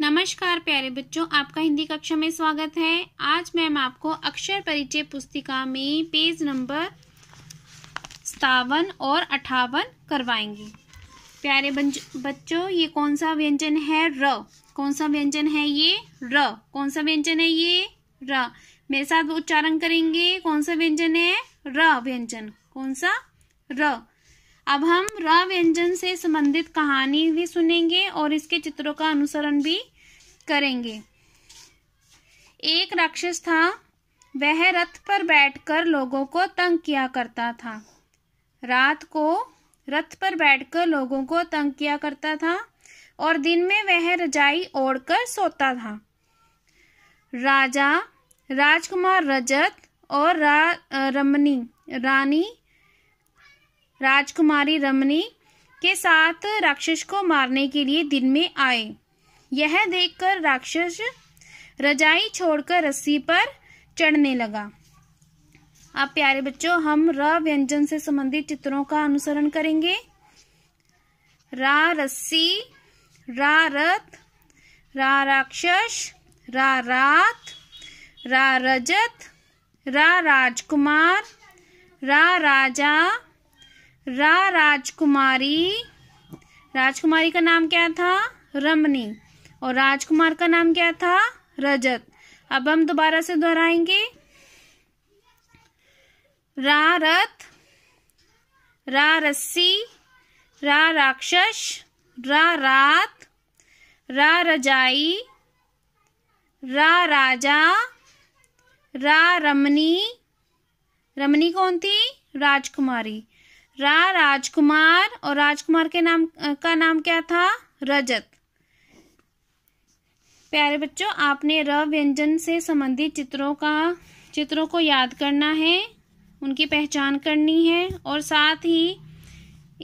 नमस्कार प्यारे बच्चों आपका हिंदी कक्षा में स्वागत है आज मैम आपको अक्षर परिचय पुस्तिका में पेज नंबर सतावन और अठावन करवाएंगे प्यारे बच्चों ये कौन सा व्यंजन है र कौन सा व्यंजन है ये र कौन सा व्यंजन है ये र मेरे साथ उच्चारण करेंगे कौन सा व्यंजन है र व्यंजन कौन सा र अब हम र व्यंजन से संबंधित कहानी भी सुनेंगे और इसके चित्रों का अनुसरण भी करेंगे एक राक्षस था वह रथ पर बैठकर लोगों को तंग किया करता था रात को रथ पर बैठकर लोगों को तंग किया करता था और दिन में वह रजाई ओढ़कर सोता था राजा राजकुमार रजत और रा, रमनी रानी राजकुमारी रमनी के साथ राक्षस को मारने के लिए दिन में आए यह देखकर राक्षस रजाई छोड़कर रस्सी पर चढ़ने लगा अब प्यारे बच्चों हम र व्यंजन से संबंधित चित्रों का अनुसरण करेंगे रा रस्सी रा रथ रा राक्षस रा रात रा रजत रा राजकुमार रा राजा रा राजकुमारी राजकुमारी का नाम क्या था रमनी और राजकुमार का नाम क्या था रजत अब हम दोबारा से दोहराएंगे रा रथ रा रस्सी रा राक्षस रा रात रा रजाई रा राजा रा रमनी रमनी कौन थी राजकुमारी रा राजकुमार और राजकुमार के नाम का नाम क्या था रजत प्यारे बच्चों आपने र व्यंजन से संबंधित चित्रों का चित्रों को याद करना है उनकी पहचान करनी है और साथ ही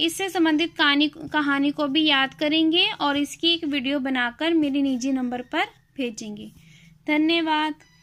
इससे संबंधित कहानी कहानी को भी याद करेंगे और इसकी एक वीडियो बनाकर मेरे निजी नंबर पर भेजेंगे धन्यवाद